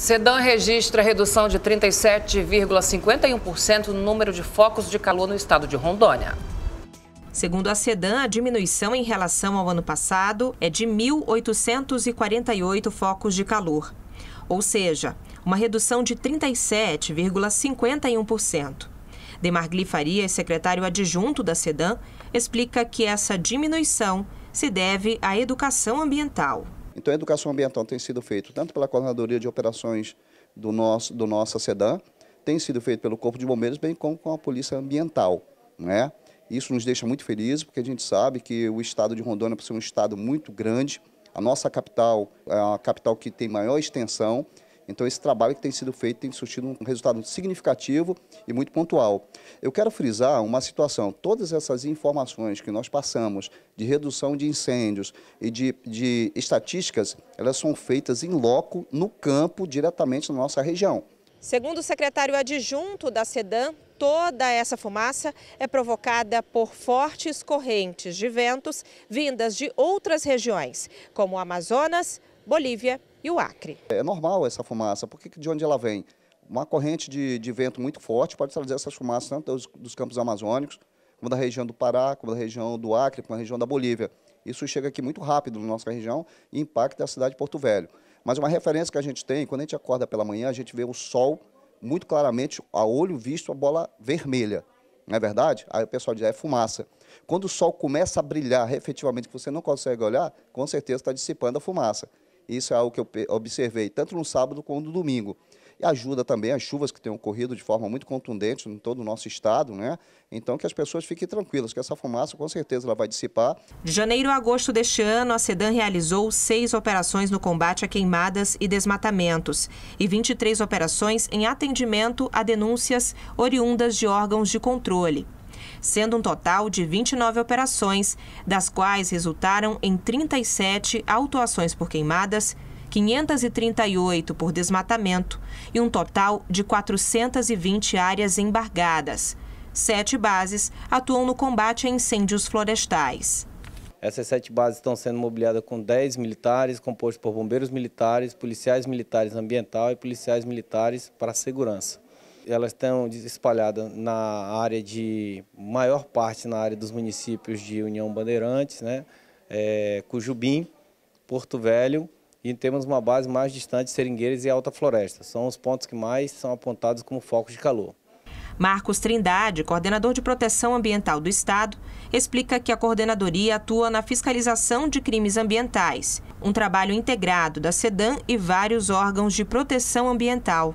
Sedan registra redução de 37,51% no número de focos de calor no estado de Rondônia. Segundo a Sedan, a diminuição em relação ao ano passado é de 1.848 focos de calor, ou seja, uma redução de 37,51%. Demargli Farias, secretário adjunto da Sedan, explica que essa diminuição se deve à educação ambiental. Então, a educação ambiental tem sido feita tanto pela coordenadoria de operações do nosso, do nossa SEDAM, tem sido feito pelo Corpo de Bombeiros, bem como com a Polícia Ambiental. Né? Isso nos deixa muito felizes, porque a gente sabe que o estado de Rondônia, por ser um estado muito grande, a nossa capital é a capital que tem maior extensão, então esse trabalho que tem sido feito tem surtido um resultado significativo e muito pontual. Eu quero frisar uma situação, todas essas informações que nós passamos de redução de incêndios e de, de estatísticas, elas são feitas em loco, no campo, diretamente na nossa região. Segundo o secretário adjunto da SEDAM, toda essa fumaça é provocada por fortes correntes de ventos vindas de outras regiões, como Amazonas, Bolívia e o Acre. É normal essa fumaça, porque de onde ela vem? Uma corrente de, de vento muito forte pode trazer essas fumaças tanto dos, dos campos amazônicos, como da região do Pará, como da região do Acre, como da região da Bolívia. Isso chega aqui muito rápido na nossa região e impacta a cidade de Porto Velho. Mas uma referência que a gente tem, quando a gente acorda pela manhã, a gente vê o sol muito claramente, a olho visto, a bola vermelha. Não é verdade? Aí o pessoal diz, é fumaça. Quando o sol começa a brilhar efetivamente, que você não consegue olhar, com certeza está dissipando a fumaça. Isso é algo que eu observei, tanto no sábado como no domingo. E ajuda também as chuvas que têm ocorrido de forma muito contundente em todo o nosso estado, né? Então que as pessoas fiquem tranquilas, que essa fumaça com certeza ela vai dissipar. De janeiro a agosto deste ano, a Sedan realizou seis operações no combate a queimadas e desmatamentos e 23 operações em atendimento a denúncias oriundas de órgãos de controle sendo um total de 29 operações, das quais resultaram em 37 autuações por queimadas, 538 por desmatamento e um total de 420 áreas embargadas. Sete bases atuam no combate a incêndios florestais. Essas sete bases estão sendo mobiliadas com 10 militares, compostos por bombeiros militares, policiais militares ambiental e policiais militares para segurança. Elas estão espalhadas na área de maior parte na área dos municípios de União Bandeirantes, né? É, Cujubim, Porto Velho e temos uma base mais distante, Seringueiras e Alta Floresta. São os pontos que mais são apontados como focos de calor. Marcos Trindade, coordenador de proteção ambiental do Estado, explica que a coordenadoria atua na fiscalização de crimes ambientais, um trabalho integrado da SEDAM e vários órgãos de proteção ambiental.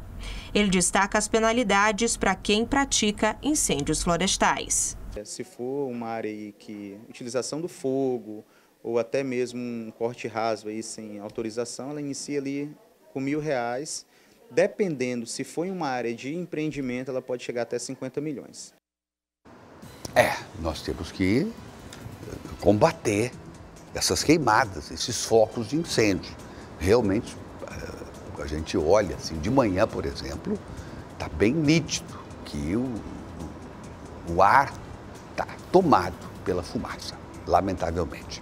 Ele destaca as penalidades para quem pratica incêndios florestais. Se for uma área que utilização do fogo ou até mesmo um corte raso aí sem autorização, ela inicia ali com mil reais. Dependendo, se for em uma área de empreendimento, ela pode chegar até 50 milhões. É, nós temos que eh, combater essas queimadas, esses focos de incêndio. Realmente, eh, a gente olha assim, de manhã, por exemplo, está bem nítido que o, o ar está tomado pela fumaça, lamentavelmente.